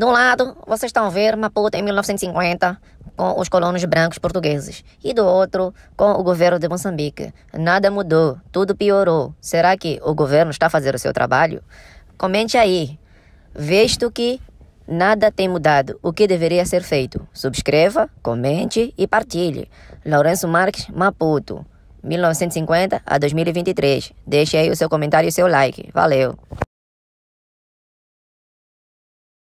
De um lado, vocês estão a ver Maputo em 1950 com os colonos brancos portugueses e do outro com o governo de Moçambique. Nada mudou, tudo piorou. Será que o governo está a fazer o seu trabalho? Comente aí. Visto que nada tem mudado, o que deveria ser feito? Subscreva, comente e partilhe. Lourenço Marques, Maputo, 1950 a 2023. Deixe aí o seu comentário e o seu like. Valeu!